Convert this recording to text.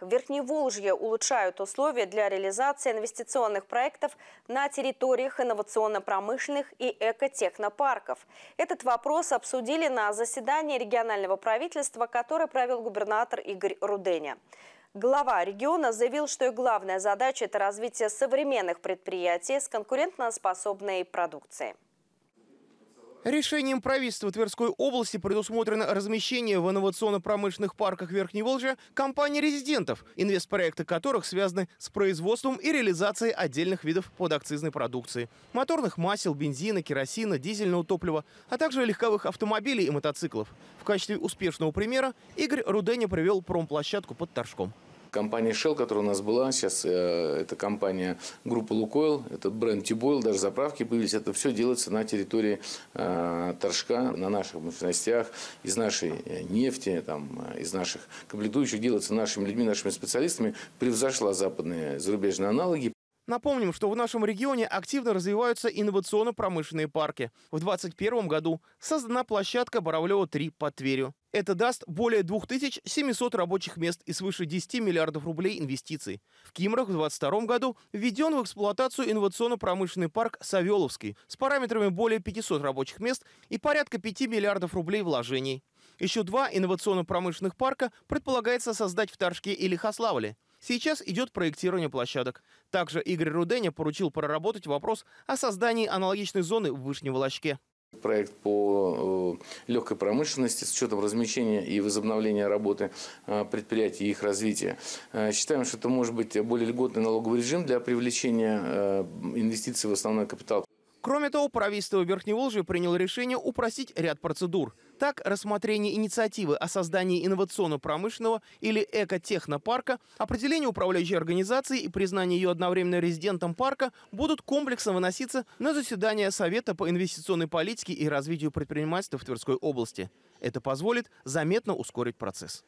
В Верхневолжье улучшают условия для реализации инвестиционных проектов на территориях инновационно-промышленных и экотехнопарков. Этот вопрос обсудили на заседании регионального правительства, которое провел губернатор Игорь Руденя. Глава региона заявил, что и главная задача – это развитие современных предприятий с конкурентоспособной продукцией. Решением правительства Тверской области предусмотрено размещение в инновационно-промышленных парках Верхней Волжи компаний-резидентов, инвестпроекты которых связаны с производством и реализацией отдельных видов подакцизной продукции – моторных масел, бензина, керосина, дизельного топлива, а также легковых автомобилей и мотоциклов. В качестве успешного примера Игорь Руденя привел промплощадку под Торжком. Компания Shell, которая у нас была, сейчас э, это компания группа Лукойл, этот бренд Тибойл, даже заправки появились. Это все делается на территории э, Торжка, на наших мощностях, из нашей э, нефти, там, из наших комплектующих делается нашими людьми, нашими специалистами, превзошла западные зарубежные аналоги. Напомним, что в нашем регионе активно развиваются инновационно-промышленные парки. В 2021 году создана площадка Боровлева-3 по Тверю. Это даст более 2700 рабочих мест и свыше 10 миллиардов рублей инвестиций. В Кимрах в 2022 году введен в эксплуатацию инновационно-промышленный парк «Савеловский» с параметрами более 500 рабочих мест и порядка 5 миллиардов рублей вложений. Еще два инновационно-промышленных парка предполагается создать в Торжке и Лихославле. Сейчас идет проектирование площадок. Также Игорь Руденя поручил проработать вопрос о создании аналогичной зоны в Вышневолочке. Проект по э, легкой промышленности с учетом размещения и возобновления работы э, предприятий и их развития. Э, считаем, что это может быть более льготный налоговый режим для привлечения инвестиций в основной капитал. Кроме того, правительство Верхней Волжи приняло решение упростить ряд процедур. Так, рассмотрение инициативы о создании инновационно-промышленного или экотехнопарка, определение управляющей организации и признание ее одновременно резидентом парка будут комплексно выноситься на заседание Совета по инвестиционной политике и развитию предпринимательства в Тверской области. Это позволит заметно ускорить процесс.